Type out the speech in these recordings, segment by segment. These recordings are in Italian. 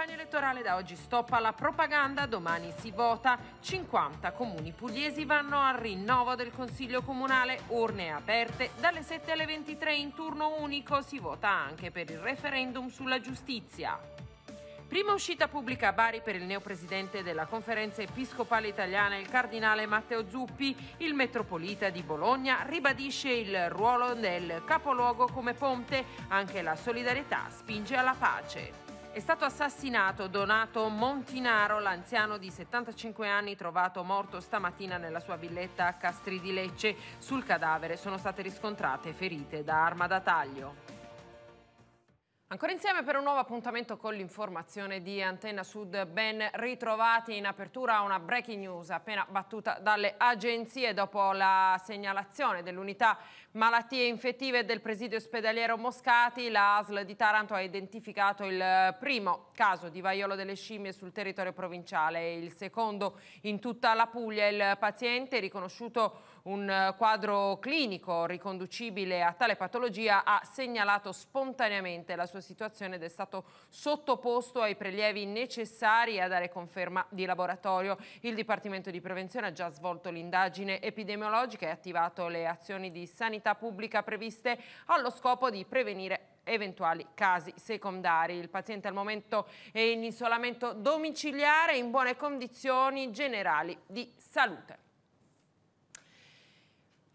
campagna elettorale da oggi stop alla propaganda, domani si vota. 50 comuni pugliesi vanno al rinnovo del Consiglio Comunale, urne aperte dalle 7 alle 23 in turno unico, si vota anche per il referendum sulla giustizia. Prima uscita pubblica a Bari per il neopresidente della Conferenza Episcopale Italiana, il cardinale Matteo Zuppi. Il metropolita di Bologna ribadisce il ruolo del capoluogo come ponte. Anche la solidarietà spinge alla pace. È stato assassinato Donato Montinaro, l'anziano di 75 anni trovato morto stamattina nella sua villetta a Castri di Lecce. Sul cadavere sono state riscontrate ferite da arma da taglio. Ancora insieme per un nuovo appuntamento con l'informazione di Antenna Sud, ben ritrovati in apertura a una breaking news appena battuta dalle agenzie dopo la segnalazione dell'unità malattie infettive del presidio ospedaliero Moscati, la ASL di Taranto ha identificato il primo caso di vaiolo delle scimmie sul territorio provinciale il secondo in tutta la Puglia. Il paziente riconosciuto un eh, quadro clinico riconducibile a tale patologia ha segnalato spontaneamente la sua situazione ed è stato sottoposto ai prelievi necessari a dare conferma di laboratorio. Il Dipartimento di Prevenzione ha già svolto l'indagine epidemiologica e attivato le azioni di sanità pubblica previste allo scopo di prevenire eventuali casi secondari. Il paziente al momento è in isolamento domiciliare in buone condizioni generali di salute.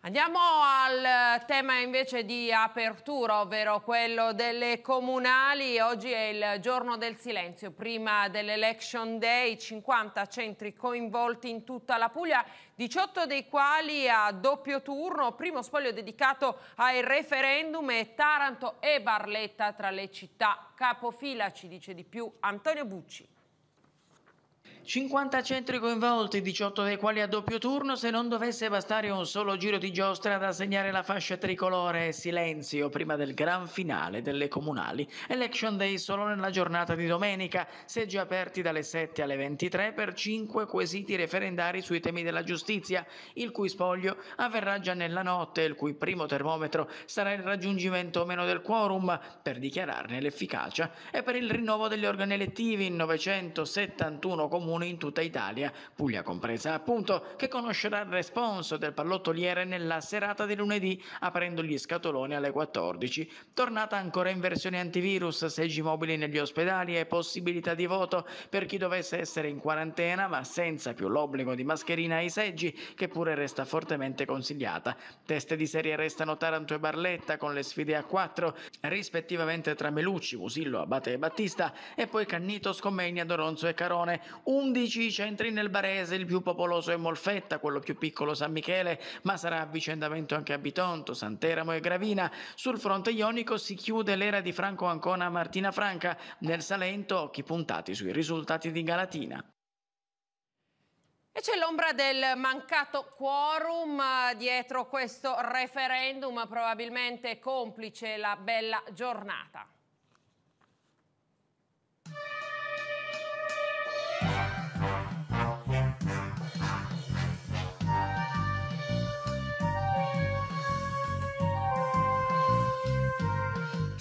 Andiamo al eh, tema invece di apertura, ovvero quello delle comunali. Oggi è il giorno del silenzio, prima dell'Election Day, 50 centri coinvolti in tutta la Puglia, 18 dei quali a doppio turno, primo spoglio dedicato ai referendum e Taranto e Barletta tra le città capofila, ci dice di più Antonio Bucci. 50 centri coinvolti, 18 dei quali a doppio turno, se non dovesse bastare un solo giro di giostra ad assegnare la fascia tricolore, silenzio prima del gran finale delle comunali. Election Day solo nella giornata di domenica, seggi aperti dalle 7 alle 23 per 5 quesiti referendari sui temi della giustizia, il cui spoglio avverrà già nella notte, il cui primo termometro sarà il raggiungimento o meno del quorum per dichiararne l'efficacia e per il rinnovo degli organi elettivi in 971 comuni comune in tutta Italia, Puglia compresa appunto, che conoscerà il responso del pallottoliere nella serata di lunedì aprendo gli scatoloni alle 14. Tornata ancora in versione antivirus, seggi mobili negli ospedali e possibilità di voto per chi dovesse essere in quarantena ma senza più l'obbligo di mascherina ai seggi che pure resta fortemente consigliata. Teste di serie restano Taranto e Barletta con le sfide a 4 rispettivamente tra Melucci, Musillo, Abate e Battista e poi Cannito, Scommegna, Doronzo e Carone. Un 11 centri nel Barese, il più popoloso è Molfetta, quello più piccolo San Michele, ma sarà avvicendamento anche a Bitonto, Santeramo e Gravina. Sul fronte ionico si chiude l'era di Franco Ancona a Martina Franca, nel Salento occhi puntati sui risultati di Galatina. E c'è l'ombra del mancato quorum eh, dietro questo referendum, probabilmente complice la bella giornata.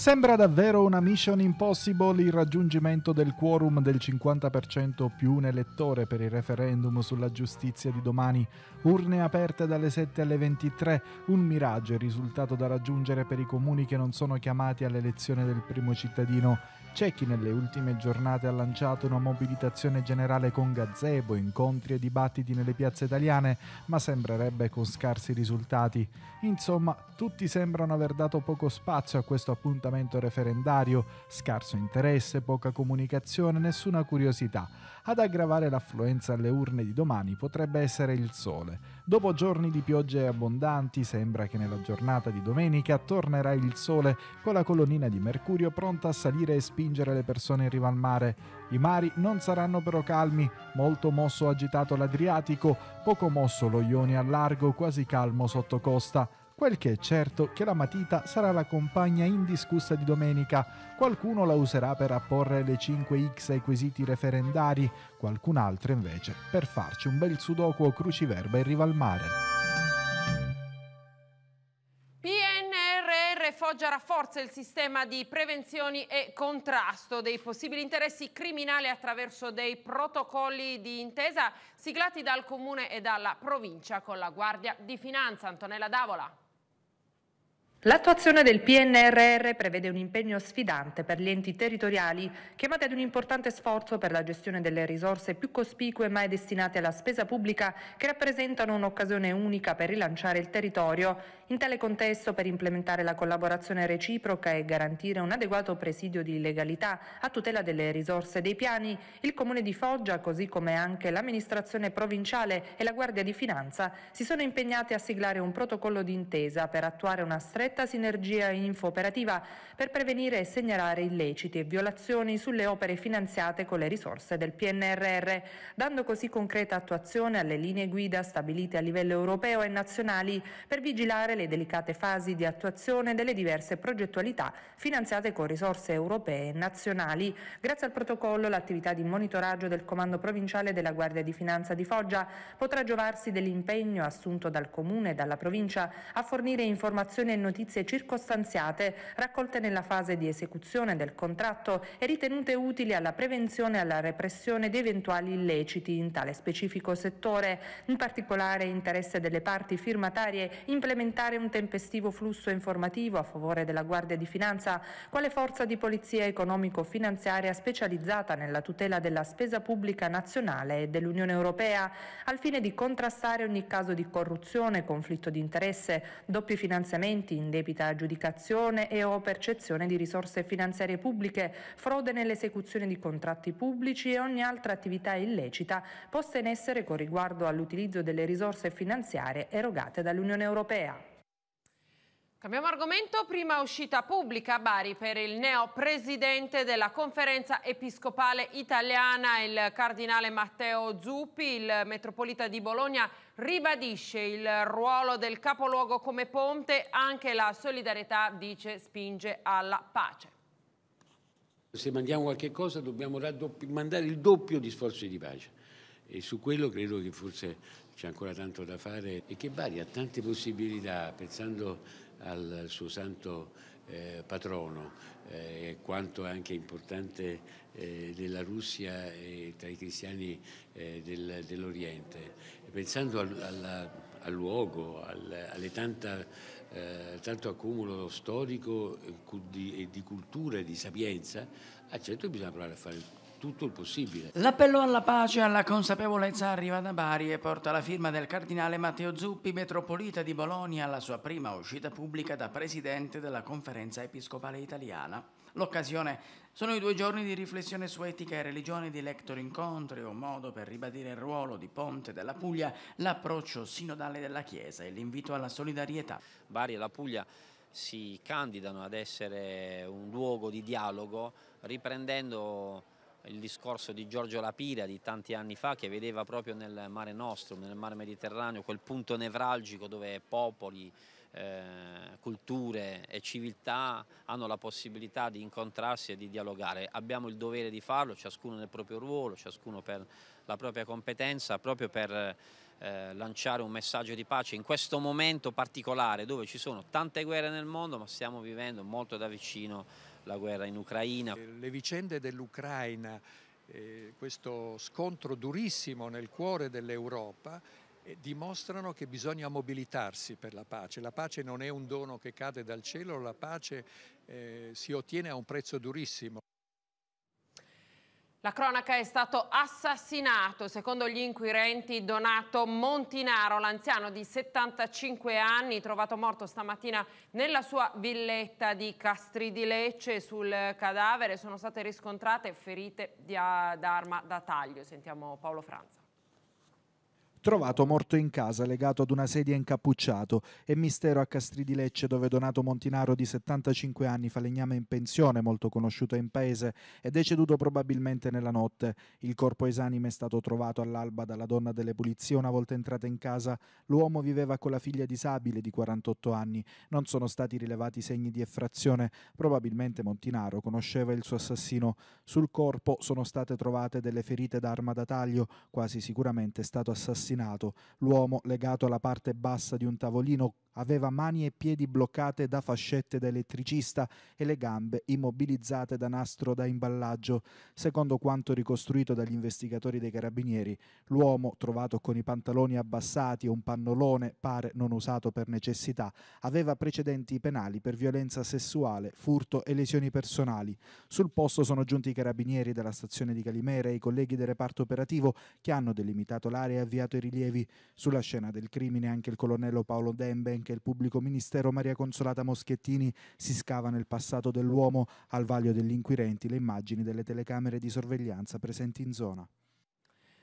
Sembra davvero una mission impossible il raggiungimento del quorum del 50% più un elettore per il referendum sulla giustizia di domani. Urne aperte dalle 7 alle 23, un miraggio risultato da raggiungere per i comuni che non sono chiamati all'elezione del primo cittadino. C'è chi nelle ultime giornate ha lanciato una mobilitazione generale con gazebo, incontri e dibattiti nelle piazze italiane, ma sembrerebbe con scarsi risultati. Insomma, tutti sembrano aver dato poco spazio a questo appuntamento referendario, scarso interesse, poca comunicazione, nessuna curiosità. Ad aggravare l'affluenza alle urne di domani potrebbe essere il sole Dopo giorni di piogge abbondanti, sembra che nella giornata di domenica tornerà il sole con la colonnina di Mercurio pronta a salire e spingere le persone in riva al mare. I mari non saranno però calmi, molto mosso agitato l'Adriatico, poco mosso lo Ioni al largo, quasi calmo sotto costa. Quel che è certo che la matita sarà la compagna indiscussa di domenica. Qualcuno la userà per apporre le 5x ai quesiti referendari, qualcun altro invece per farci un bel sudoku o cruciverba in riva al mare. PNRR Foggia rafforza il sistema di prevenzioni e contrasto dei possibili interessi criminali attraverso dei protocolli di intesa siglati dal comune e dalla provincia con la Guardia di Finanza. Antonella Davola. L'attuazione del PNRR prevede un impegno sfidante per gli enti territoriali chiamati ad un importante sforzo per la gestione delle risorse più cospicue mai destinate alla spesa pubblica che rappresentano un'occasione unica per rilanciare il territorio. In tale contesto, per implementare la collaborazione reciproca e garantire un adeguato presidio di legalità a tutela delle risorse dei piani, il Comune di Foggia, così come anche l'amministrazione provinciale e la Guardia di Finanza, si sono impegnati a siglare un protocollo d'intesa per attuare una stretta perfetta sinergia info-operativa per prevenire e segnalare illeciti e violazioni sulle opere finanziate con le risorse del PNRR, dando così concreta attuazione alle linee guida stabilite a livello europeo e nazionali per vigilare le delicate fasi di attuazione delle diverse progettualità finanziate con risorse europee e nazionali. Grazie al protocollo l'attività di monitoraggio del Comando Provinciale della Guardia di Finanza di Foggia potrà giovarsi dell'impegno assunto dal Comune e dalla Provincia a fornire informazioni e notizie notizie circostanziate raccolte nella fase di esecuzione del contratto e ritenute utili alla prevenzione e alla repressione di eventuali illeciti in tale specifico settore. In particolare interesse delle parti firmatarie implementare un tempestivo flusso informativo a favore della Guardia di Finanza quale forza di polizia economico-finanziaria specializzata nella tutela della spesa pubblica nazionale e dell'Unione Europea al fine di contrastare ogni caso di corruzione, conflitto di interesse, doppi finanziamenti, indebita aggiudicazione e o percezione di risorse finanziarie pubbliche, frode nell'esecuzione di contratti pubblici e ogni altra attività illecita posta in essere con riguardo all'utilizzo delle risorse finanziarie erogate dall'Unione Europea. Cambiamo argomento, prima uscita pubblica a Bari per il neo presidente della conferenza episcopale italiana, il cardinale Matteo Zuppi, il metropolita di Bologna, ribadisce il ruolo del capoluogo come ponte, anche la solidarietà, dice, spinge alla pace. Se mandiamo qualche cosa dobbiamo mandare il doppio di sforzi di pace e su quello credo che forse c'è ancora tanto da fare e che Bari ha tante possibilità, pensando al suo santo eh, patrono, eh, quanto è anche importante eh, della Russia e tra i cristiani eh, del, dell'Oriente. Pensando al, alla, al luogo, al, alle tanta, eh, tanto accumulo storico eh, di, di cultura e di sapienza, ah, certo bisogna provare a fare tutto il possibile. L'appello alla pace e alla consapevolezza arriva da Bari e porta la firma del cardinale Matteo Zuppi, metropolita di Bologna, alla sua prima uscita pubblica da presidente della Conferenza Episcopale Italiana. L'occasione sono i due giorni di riflessione su etica e religione di Lector Incontri, un modo per ribadire il ruolo di Ponte della Puglia, l'approccio sinodale della Chiesa e l'invito alla solidarietà. Bari e la Puglia si candidano ad essere un luogo di dialogo riprendendo il discorso di Giorgio Lapira di tanti anni fa che vedeva proprio nel mare nostro, nel mare Mediterraneo, quel punto nevralgico dove popoli, eh, culture e civiltà hanno la possibilità di incontrarsi e di dialogare. Abbiamo il dovere di farlo, ciascuno nel proprio ruolo, ciascuno per la propria competenza, proprio per eh, lanciare un messaggio di pace in questo momento particolare dove ci sono tante guerre nel mondo ma stiamo vivendo molto da vicino la guerra in Ucraina. Eh, le vicende dell'Ucraina, eh, questo scontro durissimo nel cuore dell'Europa, eh, dimostrano che bisogna mobilitarsi per la pace. La pace non è un dono che cade dal cielo, la pace eh, si ottiene a un prezzo durissimo. La cronaca è stato assassinato, secondo gli inquirenti, Donato Montinaro, l'anziano di 75 anni, trovato morto stamattina nella sua villetta di Castri di Lecce. Sul cadavere sono state riscontrate ferite d'arma da taglio. Sentiamo Paolo Franza trovato morto in casa legato ad una sedia incappucciato. È mistero a Castri di Lecce dove Donato Montinaro di 75 anni, falegname in pensione, molto conosciuto in paese, è deceduto probabilmente nella notte. Il corpo esanime è stato trovato all'alba dalla donna delle pulizie una volta entrata in casa. L'uomo viveva con la figlia disabile di 48 anni. Non sono stati rilevati segni di effrazione. Probabilmente Montinaro conosceva il suo assassino. Sul corpo sono state trovate delle ferite d'arma da taglio, quasi sicuramente è stato assassinato assassinato, l'uomo legato alla parte bassa di un tavolino Aveva mani e piedi bloccate da fascette da elettricista e le gambe immobilizzate da nastro da imballaggio. Secondo quanto ricostruito dagli investigatori dei carabinieri, l'uomo, trovato con i pantaloni abbassati e un pannolone pare non usato per necessità, aveva precedenti penali per violenza sessuale, furto e lesioni personali. Sul posto sono giunti i carabinieri della stazione di Calimera e i colleghi del reparto operativo che hanno delimitato l'area e avviato i rilievi. Sulla scena del crimine anche il colonnello Paolo Demben anche il pubblico ministero Maria Consolata Moschettini si scava nel passato dell'uomo al vaglio degli inquirenti le immagini delle telecamere di sorveglianza presenti in zona.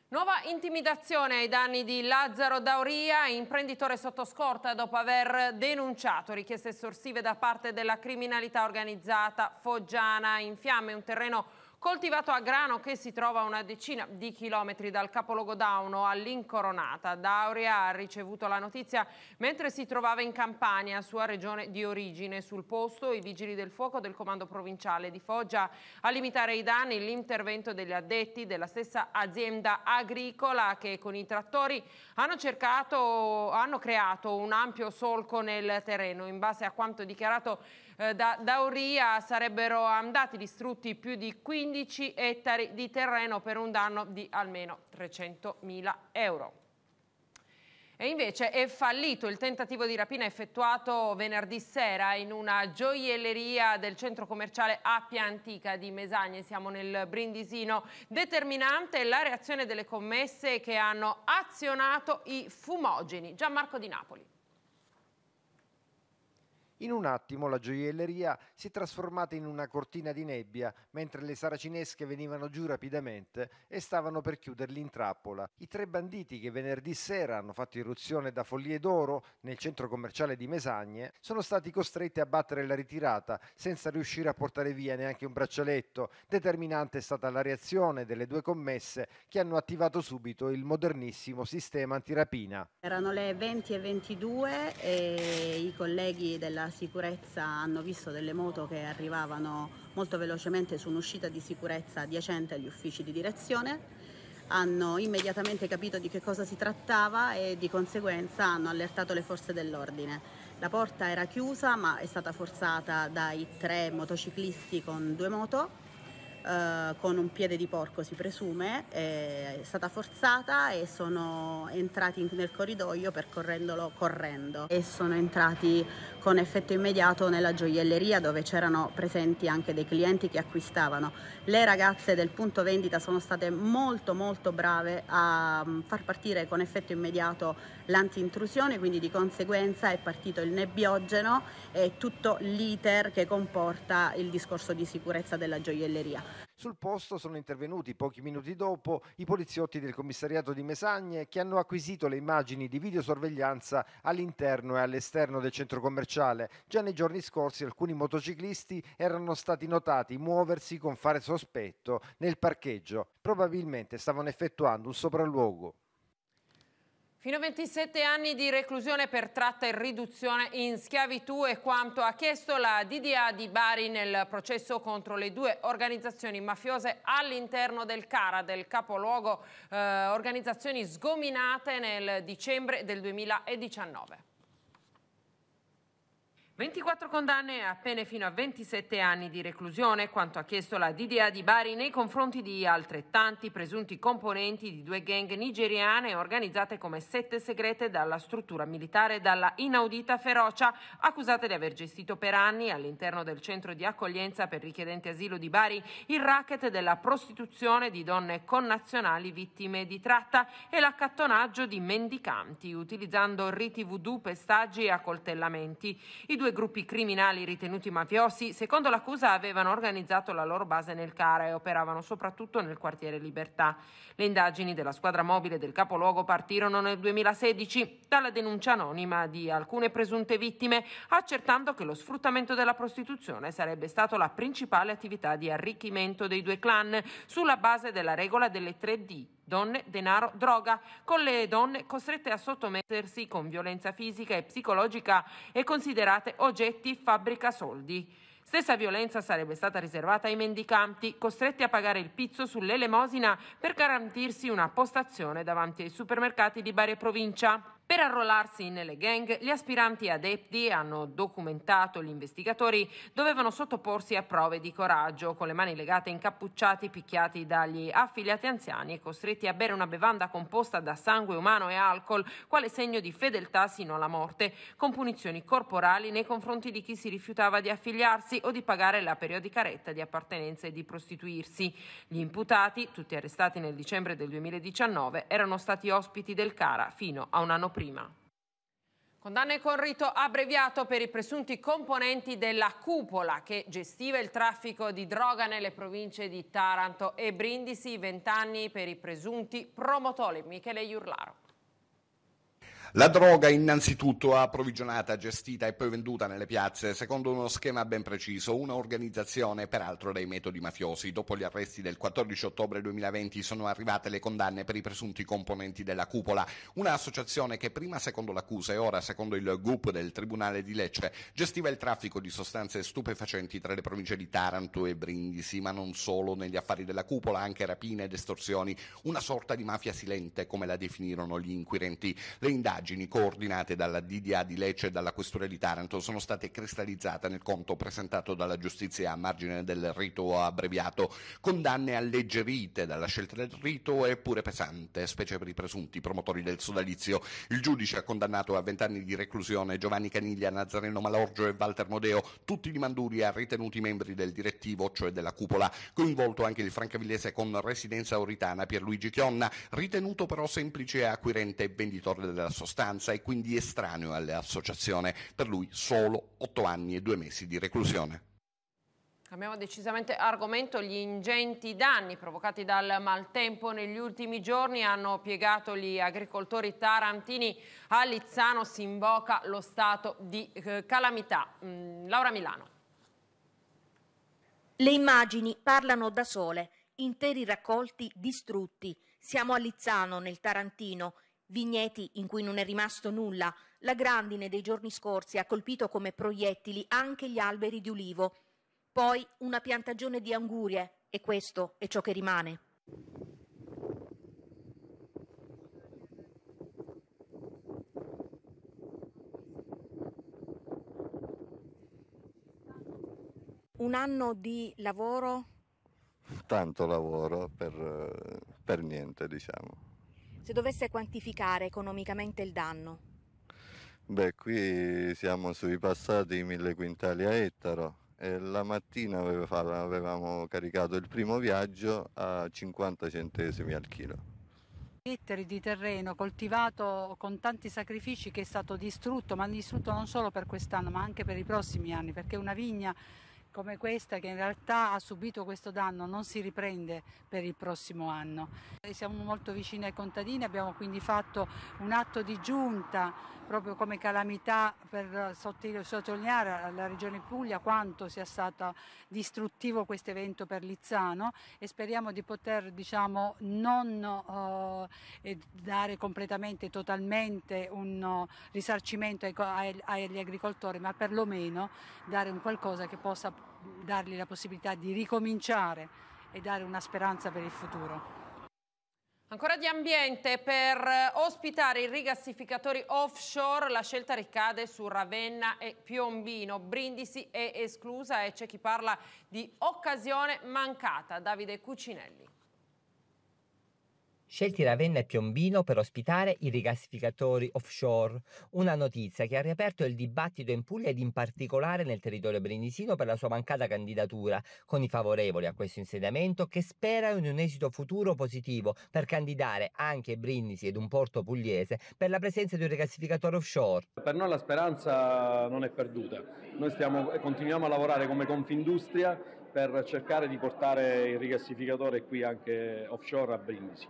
Nuova intimidazione ai danni di Lazzaro Dauria, imprenditore sotto scorta dopo aver denunciato richieste estorsive da parte della criminalità organizzata foggiana. In fiamme un terreno coltivato a grano che si trova a una decina di chilometri dal capoluogo Dauno all'Incoronata. Daurea ha ricevuto la notizia mentre si trovava in Campania, sua regione di origine. Sul posto i vigili del fuoco del comando provinciale di Foggia a limitare i danni l'intervento degli addetti della stessa azienda agricola che con i trattori hanno, cercato, hanno creato un ampio solco nel terreno. In base a quanto dichiarato eh, da, da Uria sarebbero andati distrutti più di 15 ettari di terreno per un danno di almeno 300.000 euro. E invece è fallito il tentativo di rapina effettuato venerdì sera in una gioielleria del centro commerciale Appia Antica di Mesagne, siamo nel Brindisino. Determinante la reazione delle commesse che hanno azionato i fumogeni. Gianmarco di Napoli. In un attimo la gioielleria si è trasformata in una cortina di nebbia, mentre le saracinesche venivano giù rapidamente e stavano per chiuderli in trappola. I tre banditi che venerdì sera hanno fatto irruzione da Follie d'Oro nel centro commerciale di Mesagne sono stati costretti a battere la ritirata senza riuscire a portare via neanche un braccialetto. Determinante è stata la reazione delle due commesse che hanno attivato subito il modernissimo sistema antirapina. Erano le 20 e 22 e i colleghi della sicurezza hanno visto delle moto che arrivavano molto velocemente su un'uscita di sicurezza adiacente agli uffici di direzione hanno immediatamente capito di che cosa si trattava e di conseguenza hanno allertato le forze dell'ordine. La porta era chiusa ma è stata forzata dai tre motociclisti con due moto, eh, con un piede di porco si presume, è stata forzata e sono entrati nel corridoio percorrendolo correndo e sono entrati con effetto immediato nella gioielleria dove c'erano presenti anche dei clienti che acquistavano. Le ragazze del punto vendita sono state molto molto brave a mm, far partire con effetto immediato l'anti-intrusione, quindi di conseguenza è partito il nebbiogeno e tutto l'iter che comporta il discorso di sicurezza della gioielleria. Sul posto sono intervenuti pochi minuti dopo i poliziotti del commissariato di Mesagne che hanno acquisito le immagini di videosorveglianza all'interno e all'esterno del centro commerciale. Già nei giorni scorsi alcuni motociclisti erano stati notati muoversi con fare sospetto nel parcheggio. Probabilmente stavano effettuando un sopralluogo. Fino a 27 anni di reclusione per tratta e riduzione in schiavitù è quanto ha chiesto la DDA di Bari nel processo contro le due organizzazioni mafiose all'interno del CARA, del capoluogo eh, organizzazioni sgominate nel dicembre del 2019. 24 condanne e appena fino a 27 anni di reclusione, quanto ha chiesto la DDA di Bari nei confronti di altrettanti presunti componenti di due gang nigeriane organizzate come sette segrete dalla struttura militare dalla inaudita ferocia, accusate di aver gestito per anni all'interno del centro di accoglienza per richiedenti asilo di Bari il racket della prostituzione di donne connazionali vittime di tratta e l'accattonaggio di mendicanti utilizzando riti voodoo, pestaggi e accoltellamenti. I due Due gruppi criminali ritenuti mafiosi, secondo l'accusa, avevano organizzato la loro base nel Cara e operavano soprattutto nel quartiere Libertà. Le indagini della squadra mobile del capoluogo partirono nel 2016 dalla denuncia anonima di alcune presunte vittime, accertando che lo sfruttamento della prostituzione sarebbe stato la principale attività di arricchimento dei due clan sulla base della regola delle 3D donne, denaro, droga, con le donne costrette a sottomettersi con violenza fisica e psicologica e considerate oggetti fabbrica soldi. Stessa violenza sarebbe stata riservata ai mendicanti, costretti a pagare il pizzo sull'elemosina per garantirsi una postazione davanti ai supermercati di Bari e provincia. Per arruolarsi nelle gang, gli aspiranti adepti, hanno documentato gli investigatori, dovevano sottoporsi a prove di coraggio, con le mani legate incappucciati, picchiati dagli affiliati anziani e costretti a bere una bevanda composta da sangue umano e alcol, quale segno di fedeltà sino alla morte, con punizioni corporali nei confronti di chi si rifiutava di affiliarsi o di pagare la periodica retta di appartenenza e di prostituirsi. Gli imputati, tutti arrestati nel dicembre del 2019, erano stati ospiti del CARA fino a un anno prima prima. Condanne con rito abbreviato per i presunti componenti della cupola che gestiva il traffico di droga nelle province di Taranto e Brindisi, 20 anni per i presunti promotori. Michele Iurlaro. La droga innanzitutto approvvigionata, gestita e poi venduta nelle piazze secondo uno schema ben preciso, un'organizzazione peraltro dai metodi mafiosi. Dopo gli arresti del 14 ottobre 2020 sono arrivate le condanne per i presunti componenti della cupola, un'associazione che prima secondo l'accusa e ora secondo il GUP del Tribunale di Lecce gestiva il traffico di sostanze stupefacenti tra le province di Taranto e Brindisi, ma non solo negli affari della cupola, anche rapine ed estorsioni, una sorta di mafia silente come la definirono gli inquirenti. Le indagini indagini coordinate dalla DDA di Lecce e dalla Questura di Taranto sono state cristallizzate nel conto presentato dalla giustizia a margine del rito abbreviato, condanne alleggerite dalla scelta del rito eppure pesante, specie per i presunti promotori del sodalizio. Il giudice ha condannato a vent'anni di reclusione Giovanni Caniglia, Nazareno Malorgio e Walter Modeo, tutti di Manduria ritenuti membri del direttivo, cioè della cupola, coinvolto anche il francavillese con residenza oritana Pierluigi Chionna, ritenuto però semplice acquirente e venditore della sostanza sostanza e quindi estraneo all'associazione. Per lui solo 8 anni e 2 mesi di reclusione. Abbiamo decisamente argomento gli ingenti danni provocati dal maltempo negli ultimi giorni hanno piegato gli agricoltori tarantini a Lizzano si invoca lo stato di eh, calamità. Mm, Laura Milano. Le immagini parlano da sole, interi raccolti distrutti. Siamo a Lizzano nel Tarantino Vigneti in cui non è rimasto nulla, la grandine dei giorni scorsi ha colpito come proiettili anche gli alberi di ulivo, poi una piantagione di angurie e questo è ciò che rimane. Un anno di lavoro? Tanto lavoro per, eh, per niente, diciamo se dovesse quantificare economicamente il danno? Beh, qui siamo sui passati mille quintali a ettaro. E la mattina avevamo caricato il primo viaggio a 50 centesimi al chilo. Ettari di terreno coltivato con tanti sacrifici che è stato distrutto, ma distrutto non solo per quest'anno ma anche per i prossimi anni, perché una vigna come questa che in realtà ha subito questo danno non si riprende per il prossimo anno. Eh, siamo molto vicini ai contadini, abbiamo quindi fatto un atto di giunta proprio come calamità per sottolineare alla Regione Puglia quanto sia stato distruttivo questo evento per Lizzano e speriamo di poter diciamo, non eh, dare completamente, totalmente un eh, risarcimento agli agricoltori, ma perlomeno dare un qualcosa che possa dargli la possibilità di ricominciare e dare una speranza per il futuro. Ancora di ambiente, per ospitare i rigassificatori offshore la scelta ricade su Ravenna e Piombino, Brindisi è esclusa e c'è chi parla di occasione mancata. Davide Cucinelli. Scelti Ravenna e Piombino per ospitare i rigassificatori offshore, una notizia che ha riaperto il dibattito in Puglia ed in particolare nel territorio brindisino per la sua mancata candidatura, con i favorevoli a questo insediamento che sperano in un esito futuro positivo per candidare anche Brindisi ed un porto pugliese per la presenza di un rigassificatore offshore. Per noi la speranza non è perduta, noi stiamo, eh, continuiamo a lavorare come Confindustria per cercare di portare il rigassificatore qui anche offshore a Brindisi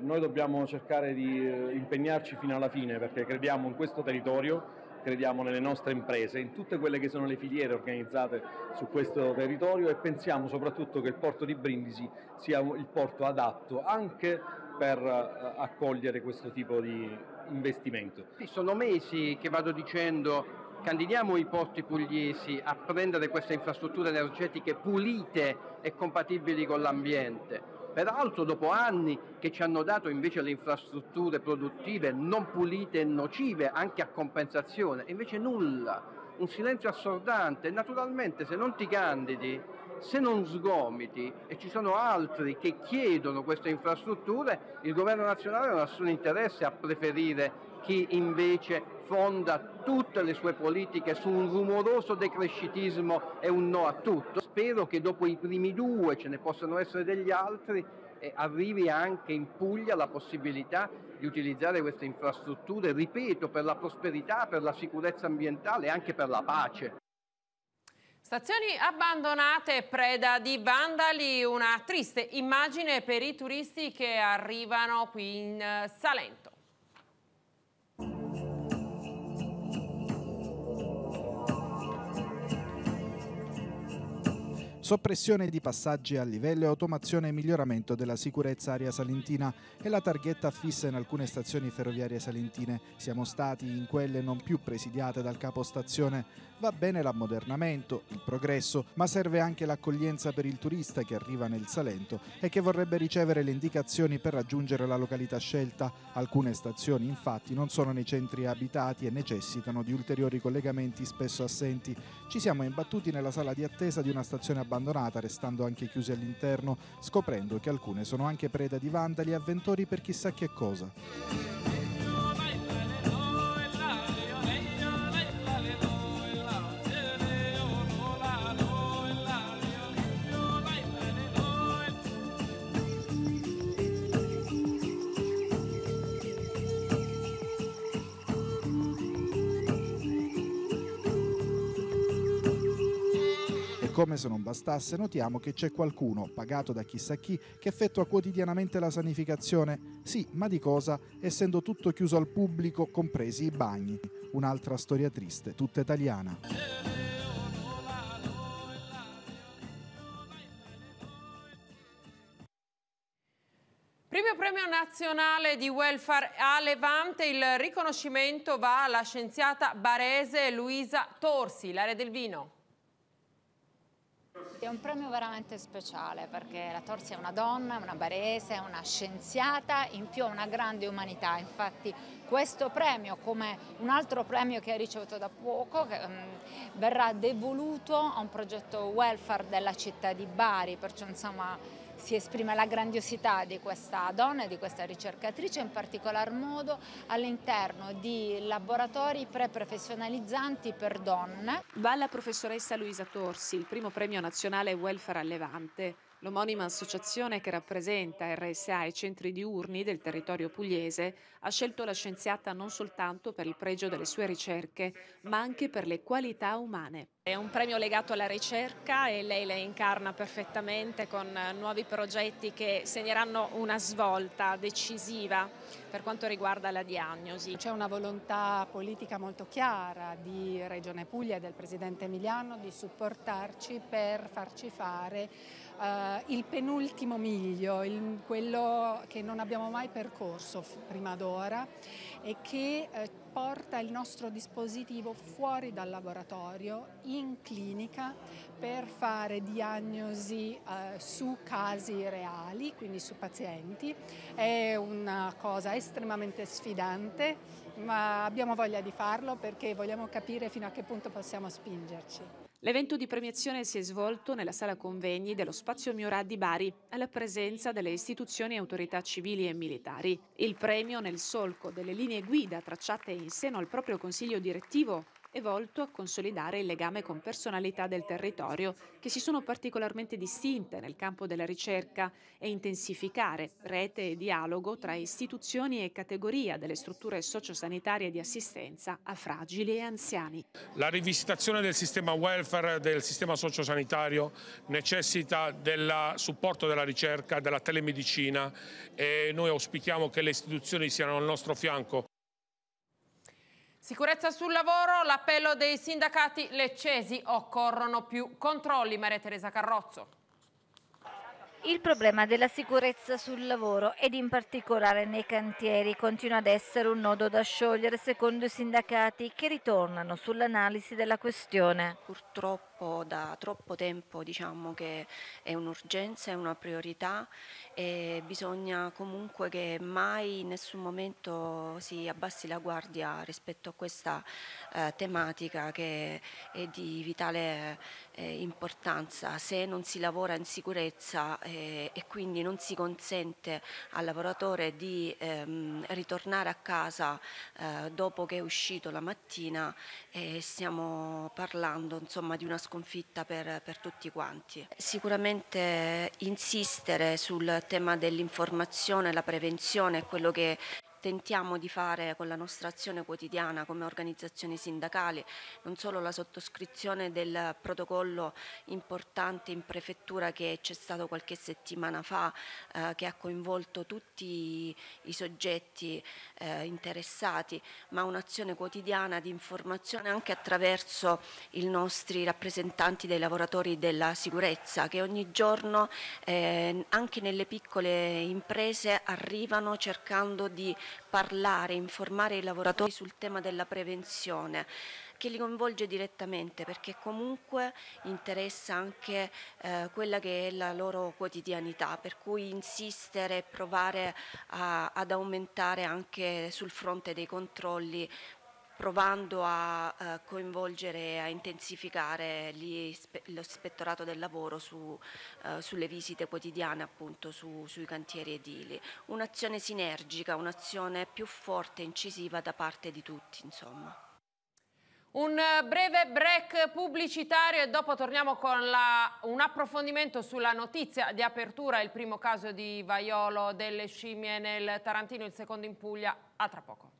noi dobbiamo cercare di eh, impegnarci fino alla fine perché crediamo in questo territorio, crediamo nelle nostre imprese, in tutte quelle che sono le filiere organizzate su questo territorio e pensiamo soprattutto che il porto di Brindisi sia il porto adatto anche per eh, accogliere questo tipo di investimento. Sono mesi che vado dicendo candidiamo i porti pugliesi a prendere queste infrastrutture energetiche pulite e compatibili con l'ambiente peraltro dopo anni che ci hanno dato invece le infrastrutture produttive non pulite e nocive, anche a compensazione, invece nulla, un silenzio assordante. Naturalmente se non ti candidi, se non sgomiti e ci sono altri che chiedono queste infrastrutture, il governo nazionale non ha nessun interesse a preferire chi invece fonda tutte le sue politiche su un rumoroso decrescitismo e un no a tutto spero che dopo i primi due ce ne possano essere degli altri e eh, arrivi anche in Puglia la possibilità di utilizzare queste infrastrutture, ripeto, per la prosperità, per la sicurezza ambientale e anche per la pace. Stazioni abbandonate, preda di vandali, una triste immagine per i turisti che arrivano qui in Salento. soppressione di passaggi a livello e automazione e miglioramento della sicurezza aria salentina e la targhetta fissa in alcune stazioni ferroviarie salentine. Siamo stati in quelle non più presidiate dal capostazione va bene l'ammodernamento, il progresso, ma serve anche l'accoglienza per il turista che arriva nel Salento e che vorrebbe ricevere le indicazioni per raggiungere la località scelta. Alcune stazioni infatti non sono nei centri abitati e necessitano di ulteriori collegamenti spesso assenti. Ci siamo imbattuti nella sala di attesa di una stazione abbandonata, restando anche chiusi all'interno, scoprendo che alcune sono anche preda di vandali e avventori per chissà che cosa. Come se non bastasse, notiamo che c'è qualcuno, pagato da chissà chi, che effettua quotidianamente la sanificazione. Sì, ma di cosa? Essendo tutto chiuso al pubblico, compresi i bagni. Un'altra storia triste, tutta italiana. Primo premio nazionale di welfare a Levante, il riconoscimento va alla scienziata barese Luisa Torsi, l'area del vino. È un premio veramente speciale perché la Torsi è una donna, una barese, una scienziata, in più una grande umanità. Infatti questo premio, come un altro premio che ha ricevuto da poco, mm, verrà devoluto a un progetto welfare della città di Bari, perciò insomma si esprime la grandiosità di questa donna e di questa ricercatrice, in particolar modo all'interno di laboratori pre-professionalizzanti per donne. Va alla professoressa Luisa Torsi, il primo premio nazionale welfare a Levante. L'omonima associazione che rappresenta RSA e centri diurni del territorio pugliese ha scelto la scienziata non soltanto per il pregio delle sue ricerche, ma anche per le qualità umane. È un premio legato alla ricerca e lei la incarna perfettamente con nuovi progetti che segneranno una svolta decisiva per quanto riguarda la diagnosi. C'è una volontà politica molto chiara di Regione Puglia e del Presidente Emiliano di supportarci per farci fare eh, il penultimo miglio, il, quello che non abbiamo mai percorso prima d'ora e che eh, porta il nostro dispositivo fuori dal laboratorio in clinica per fare diagnosi eh, su casi reali, quindi su pazienti. È una cosa estremamente sfidante, ma abbiamo voglia di farlo perché vogliamo capire fino a che punto possiamo spingerci. L'evento di premiazione si è svolto nella sala convegni dello Spazio Miura di Bari, alla presenza delle istituzioni e autorità civili e militari. Il premio, nel solco delle linee guida tracciate in seno al proprio consiglio direttivo, è volto a consolidare il legame con personalità del territorio che si sono particolarmente distinte nel campo della ricerca e intensificare rete e dialogo tra istituzioni e categoria delle strutture sociosanitarie di assistenza a fragili e anziani. La rivisitazione del sistema welfare, del sistema sociosanitario necessita del supporto della ricerca, della telemedicina e noi auspichiamo che le istituzioni siano al nostro fianco Sicurezza sul lavoro, l'appello dei sindacati leccesi, occorrono più controlli, Maria Teresa Carrozzo. Il problema della sicurezza sul lavoro ed in particolare nei cantieri continua ad essere un nodo da sciogliere secondo i sindacati che ritornano sull'analisi della questione. Purtroppo purtroppo da troppo tempo diciamo che è un'urgenza, è una priorità e bisogna comunque che mai in nessun momento si abbassi la guardia rispetto a questa eh, tematica che è di vitale eh, importanza. Se non si lavora in sicurezza eh, e quindi non si consente al lavoratore di ehm, ritornare a casa eh, dopo che è uscito la mattina, eh, stiamo parlando insomma, di una scuola sconfitta per, per tutti quanti. Sicuramente insistere sul tema dell'informazione, la prevenzione è quello che tentiamo di fare con la nostra azione quotidiana come organizzazioni sindacali, non solo la sottoscrizione del protocollo importante in prefettura che c'è stato qualche settimana fa, eh, che ha coinvolto tutti i soggetti eh, interessati, ma un'azione quotidiana di informazione anche attraverso i nostri rappresentanti dei lavoratori della sicurezza che ogni giorno eh, anche nelle piccole imprese arrivano cercando di parlare, informare i lavoratori sul tema della prevenzione che li coinvolge direttamente perché comunque interessa anche eh, quella che è la loro quotidianità, per cui insistere e provare a, ad aumentare anche sul fronte dei controlli provando a eh, coinvolgere e a intensificare l'ispettorato del lavoro su, eh, sulle visite quotidiane appunto su, sui cantieri edili. Un'azione sinergica, un'azione più forte e incisiva da parte di tutti insomma. Un breve break pubblicitario e dopo torniamo con la, un approfondimento sulla notizia di apertura, il primo caso di vaiolo delle scimmie nel Tarantino, il secondo in Puglia, a tra poco.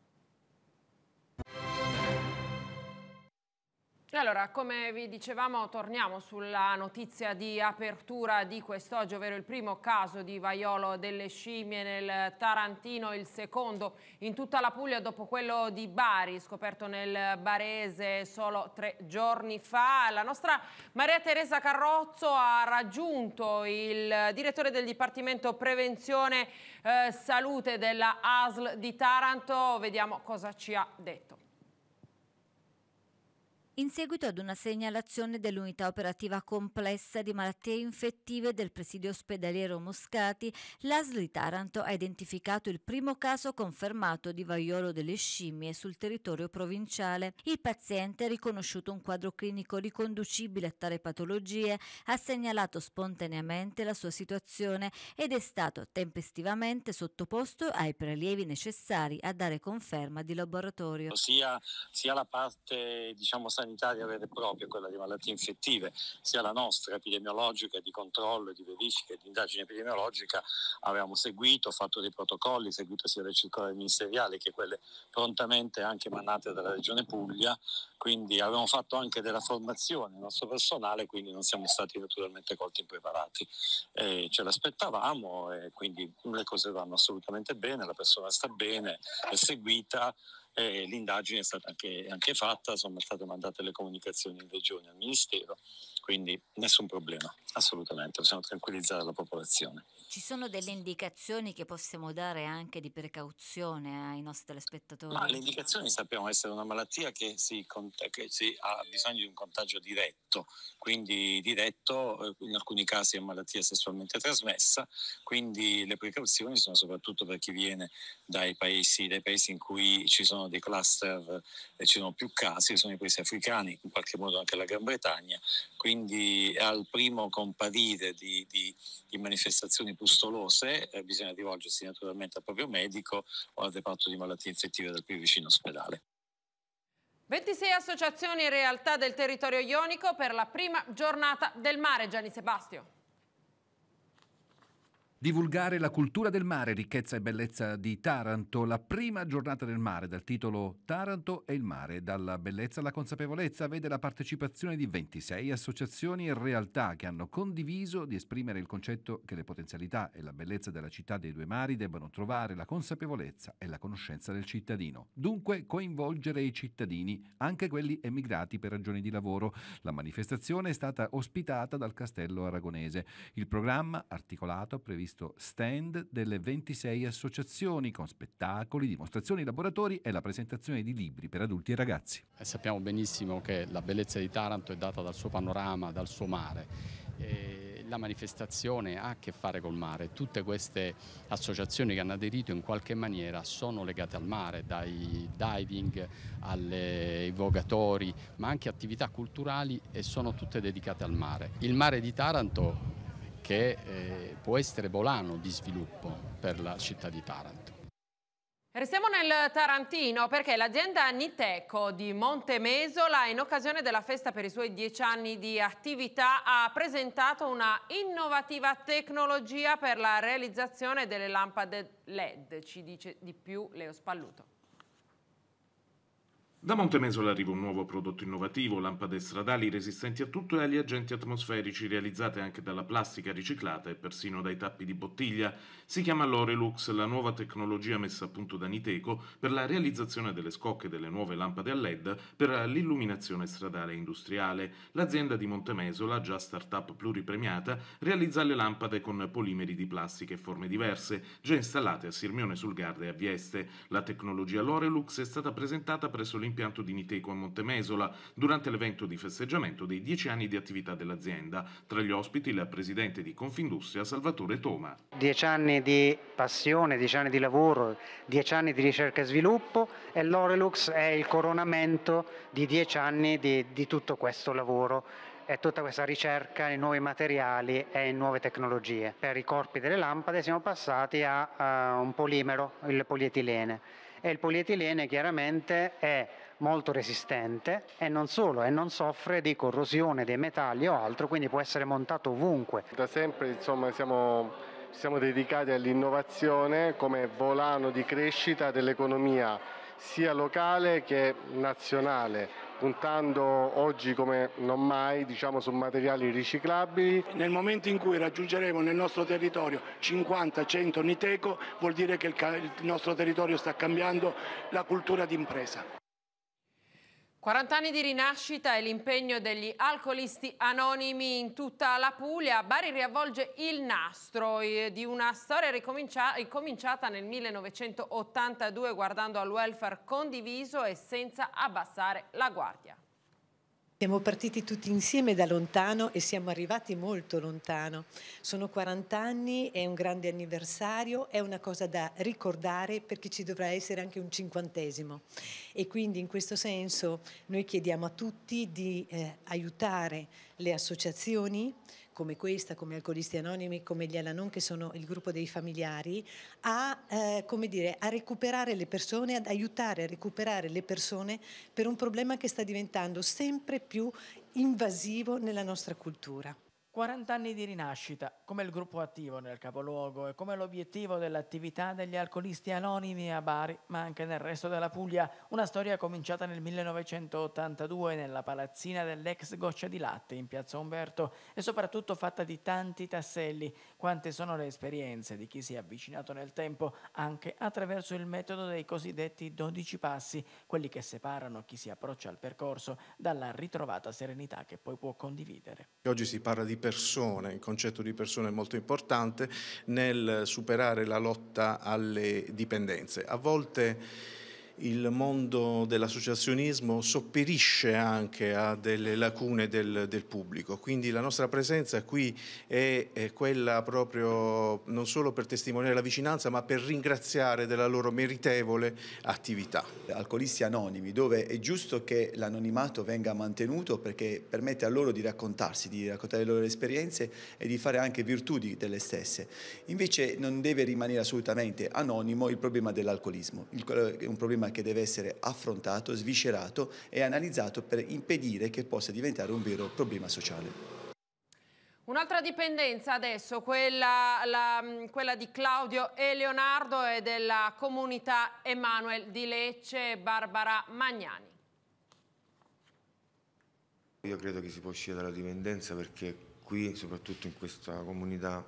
allora, come vi dicevamo, torniamo sulla notizia di apertura di quest'oggi, ovvero il primo caso di vaiolo delle scimmie nel Tarantino, il secondo in tutta la Puglia dopo quello di Bari, scoperto nel Barese solo tre giorni fa. La nostra Maria Teresa Carrozzo ha raggiunto il direttore del Dipartimento Prevenzione eh, Salute della ASL di Taranto. Vediamo cosa ci ha detto. In seguito ad una segnalazione dell'unità operativa complessa di malattie infettive del presidio ospedaliero Moscati, l'ASL di Taranto ha identificato il primo caso confermato di vaiolo delle scimmie sul territorio provinciale. Il paziente, ha riconosciuto un quadro clinico riconducibile a tale patologie, ha segnalato spontaneamente la sua situazione ed è stato tempestivamente sottoposto ai prelievi necessari a dare conferma di laboratorio. Sia, sia la parte diciamo, sanitaria sanitaria vera e propria, quella di malattie infettive, sia la nostra epidemiologica di controllo, di verifica e di indagine epidemiologica, avevamo seguito, fatto dei protocolli, seguito sia le circolari ministeriali che quelle prontamente anche emanate dalla Regione Puglia, quindi avevamo fatto anche della formazione al nostro personale, quindi non siamo stati naturalmente colti impreparati. E ce l'aspettavamo e quindi le cose vanno assolutamente bene, la persona sta bene, è seguita eh, l'indagine è stata anche, anche, fatta, sono state mandate le comunicazioni in regione al Ministero, quindi nessun problema, assolutamente, possiamo tranquillizzare la popolazione. Ci sono delle indicazioni che possiamo dare anche di precauzione ai nostri telespettatori? Ma le indicazioni sappiamo essere una malattia che, si, che si ha bisogno di un contagio diretto, quindi diretto eh, in alcuni casi è malattia sessualmente trasmessa, quindi le precauzioni sono soprattutto per chi viene dai paesi, dai paesi in cui ci sono dei cluster e eh, ci sono più casi, sono i paesi africani, in qualche modo anche la Gran Bretagna, quindi al primo comparire di, di, di manifestazioni pustolose, eh, bisogna rivolgersi naturalmente al proprio medico o al reparto di malattie infettive del più vicino ospedale. 26 associazioni e realtà del territorio ionico per la prima giornata del mare, Gianni Sebastio. Divulgare la cultura del mare, ricchezza e bellezza di Taranto, la prima giornata del mare dal titolo Taranto e il mare, dalla bellezza alla consapevolezza, vede la partecipazione di 26 associazioni e realtà che hanno condiviso di esprimere il concetto che le potenzialità e la bellezza della città dei due mari debbano trovare la consapevolezza e la conoscenza del cittadino. Dunque coinvolgere i cittadini, anche quelli emigrati per ragioni di lavoro. La manifestazione è stata ospitata dal Castello Aragonese. Il programma, articolato, previsto visto stand delle 26 associazioni con spettacoli, dimostrazioni, laboratori e la presentazione di libri per adulti e ragazzi. E eh, sappiamo benissimo che la bellezza di Taranto è data dal suo panorama, dal suo mare. E eh, la manifestazione ha a che fare col mare. Tutte queste associazioni che hanno aderito in qualche maniera sono legate al mare, dai diving ai vogatori, ma anche attività culturali e sono tutte dedicate al mare. Il mare di Taranto che eh, può essere volano di sviluppo per la città di Taranto. Restiamo nel Tarantino perché l'azienda Niteco di Montemesola in occasione della festa per i suoi dieci anni di attività ha presentato una innovativa tecnologia per la realizzazione delle lampade LED, ci dice di più Leo Spalluto. Da Montemesola arriva un nuovo prodotto innovativo, lampade stradali resistenti a tutto e agli agenti atmosferici realizzate anche dalla plastica riciclata e persino dai tappi di bottiglia. Si chiama Lorelux, la nuova tecnologia messa a punto da Niteco per la realizzazione delle scocche delle nuove lampade a LED per l'illuminazione stradale industriale. L'azienda di Montemesola, già start-up pluripremiata, realizza le lampade con polimeri di plastica e forme diverse, già installate a Sirmione sul Garda e a Vieste. La tecnologia Lorelux è stata presentata presso l'impresa all'impianto di Niteco a Montemesola durante l'evento di festeggiamento dei dieci anni di attività dell'azienda. Tra gli ospiti la presidente di Confindustria Salvatore Toma. Dieci anni di passione, dieci anni di lavoro, dieci anni di ricerca e sviluppo e l'Orelux è il coronamento di dieci anni di, di tutto questo lavoro e tutta questa ricerca in nuovi materiali e in nuove tecnologie. Per i corpi delle lampade siamo passati a, a un polimero, il polietilene. E il polietilene chiaramente è molto resistente e non solo, e non soffre di corrosione dei metalli o altro, quindi può essere montato ovunque. Da sempre insomma siamo siamo dedicati all'innovazione come volano di crescita dell'economia sia locale che nazionale, puntando oggi come non mai diciamo, su materiali riciclabili. Nel momento in cui raggiungeremo nel nostro territorio 50-100 Niteco vuol dire che il nostro territorio sta cambiando la cultura d'impresa. 40 anni di rinascita e l'impegno degli alcolisti anonimi in tutta la Puglia. Bari riavvolge il nastro eh, di una storia ricominciata nel 1982 guardando al welfare condiviso e senza abbassare la guardia. Siamo partiti tutti insieme da lontano e siamo arrivati molto lontano. Sono 40 anni, è un grande anniversario, è una cosa da ricordare perché ci dovrà essere anche un cinquantesimo. E quindi in questo senso noi chiediamo a tutti di eh, aiutare le associazioni, come questa, come Alcolisti Anonimi, come gli Alanon che sono il gruppo dei familiari, a, eh, dire, a recuperare le persone, ad aiutare a recuperare le persone per un problema che sta diventando sempre più invasivo nella nostra cultura. 40 anni di rinascita, come il gruppo attivo nel capoluogo e come l'obiettivo dell'attività degli alcolisti anonimi a Bari, ma anche nel resto della Puglia, una storia cominciata nel 1982 nella palazzina dell'ex Goccia di Latte in Piazza Umberto e soprattutto fatta di tanti tasselli, quante sono le esperienze di chi si è avvicinato nel tempo anche attraverso il metodo dei cosiddetti 12 passi, quelli che separano chi si approccia al percorso dalla ritrovata serenità che poi può condividere. Oggi si parla di persone, il concetto di persone è molto importante nel superare la lotta alle dipendenze. A volte il mondo dell'associazionismo sopperisce anche a delle lacune del, del, pubblico, quindi la nostra presenza qui è, è, quella proprio non solo per testimoniare la vicinanza ma per ringraziare della loro meritevole attività. Alcolisti Anonimi, dove è giusto che l'anonimato venga mantenuto perché permette a loro di raccontarsi, di raccontare le loro esperienze e di fare anche virtù delle stesse. Invece non deve rimanere assolutamente anonimo il problema dell'alcolismo, è un problema problema che deve essere affrontato, sviscerato e analizzato per impedire che possa diventare un vero problema sociale. Un'altra dipendenza adesso, quella, la, mm, quella, di Claudio e Leonardo e della comunità Emanuel di Lecce, Barbara Magnani. Io credo che si può uscire dalla dipendenza perché qui, soprattutto in questa comunità,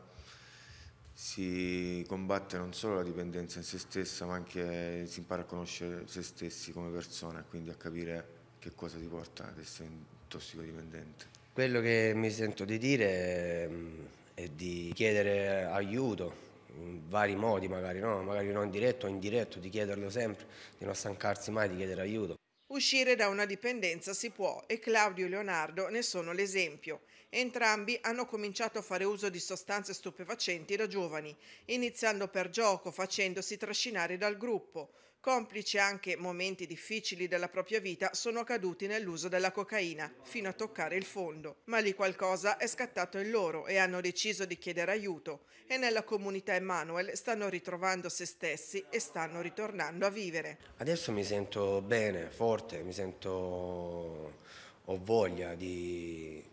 si combatte non solo la dipendenza in se stessa, ma anche si impara a conoscere se stessi come persona e quindi a capire che cosa ti porta ad essere tossicodipendente. Quello che mi sento di dire ehm, è di chiedere aiuto in vari modi magari, no? magari non diretto o indiretto, di chiederlo sempre, di non stancarsi mai di chiedere aiuto. Uscire da una dipendenza si può e Claudio e Leonardo ne sono l'esempio. Entrambi hanno cominciato a fare uso di sostanze stupefacenti da giovani, iniziando per gioco, facendosi trascinare dal gruppo complici anche momenti difficili della propria vita, sono caduti nell'uso della cocaina, fino a toccare il fondo. Ma lì qualcosa è scattato in loro e hanno deciso di chiedere aiuto e nella comunità Emanuel stanno ritrovando se stessi e stanno ritornando a vivere. Adesso mi sento bene, forte, mi sento... ho voglia di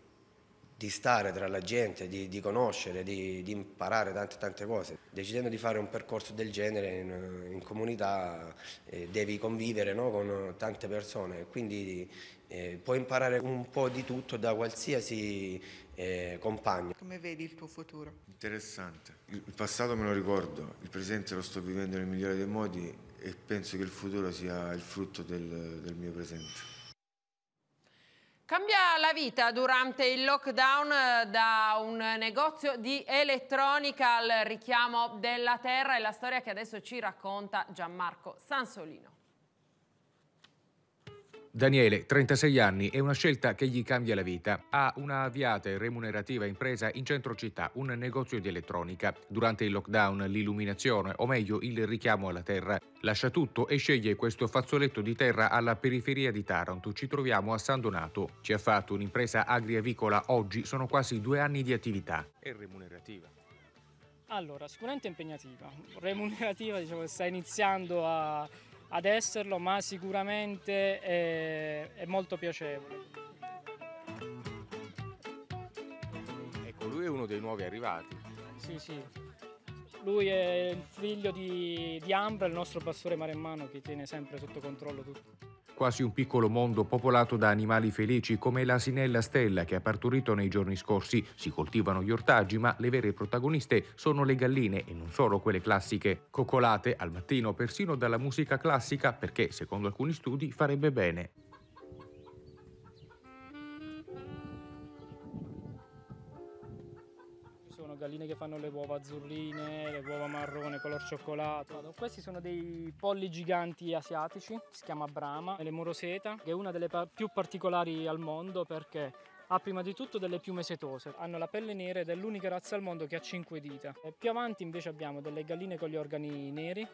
di stare tra la gente, di, di conoscere, di, di, imparare tante tante cose. Decidendo di fare un percorso del genere in, in comunità eh, devi convivere no, con tante persone, quindi eh, puoi imparare un po' di tutto da qualsiasi eh, compagno. Come vedi il tuo futuro? Interessante. Il passato me lo ricordo, il presente lo sto vivendo nel migliore dei modi e penso che il futuro sia il frutto del, del mio presente. Cambia la vita durante il lockdown eh, da un negozio di elettronica al richiamo della terra e la storia che adesso ci racconta Gianmarco Sansolino. Daniele, 36 anni, è una scelta che gli cambia la vita. Ha una avviata e remunerativa impresa in centro città, un negozio di elettronica. Durante il lockdown l'illuminazione, o meglio il richiamo alla terra, lascia tutto e sceglie questo fazzoletto di terra alla periferia di Taranto. Ci troviamo a San Donato. Ci ha fatto un'impresa agriavicola, oggi sono quasi due anni di attività. E remunerativa. Allora, sicuramente impegnativa. Remunerativa, diciamo, sta iniziando a ad esserlo, ma sicuramente è, eh, è molto piacevole. Ecco, lui è uno dei nuovi arrivati. Sì, sì. Lui è il figlio di, di Ambra, il nostro pastore maremmano che tiene sempre sotto controllo tutto quasi un piccolo mondo popolato da animali felici come l'asinella stella che ha partorito nei giorni scorsi. Si coltivano gli ortaggi, ma le vere protagoniste sono le galline e non solo quelle classiche, coccolate al mattino persino dalla musica classica perché, secondo alcuni studi, farebbe bene. sono galline che fanno le uova azzurrine, le uova marrone, color cioccolato. Questi sono dei polli giganti asiatici, si chiama Brahma, le moroseta, che è una delle più particolari al mondo perché ha prima di tutto delle piume setose, hanno la pelle nera ed è l'unica razza al mondo che ha cinque dita. E più avanti invece abbiamo delle galline con gli organi neri,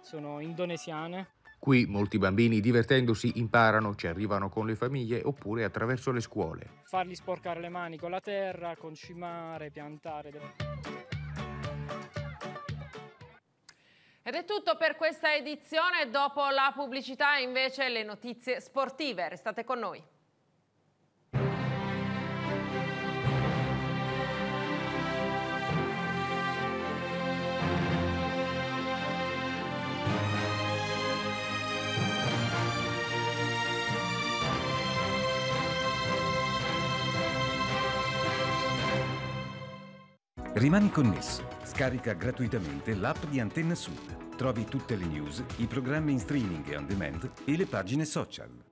sono indonesiane, Qui molti bambini divertendosi imparano, ci arrivano con le famiglie oppure attraverso le scuole. Fargli sporcare le mani con la terra, concimare, piantare. Ed è tutto per questa edizione, dopo la pubblicità invece le notizie sportive. Restate con noi. Rimani connesso. Scarica gratuitamente l'app di Antenna Sud. Trovi tutte le news, i programmi in streaming e on demand e le pagine social.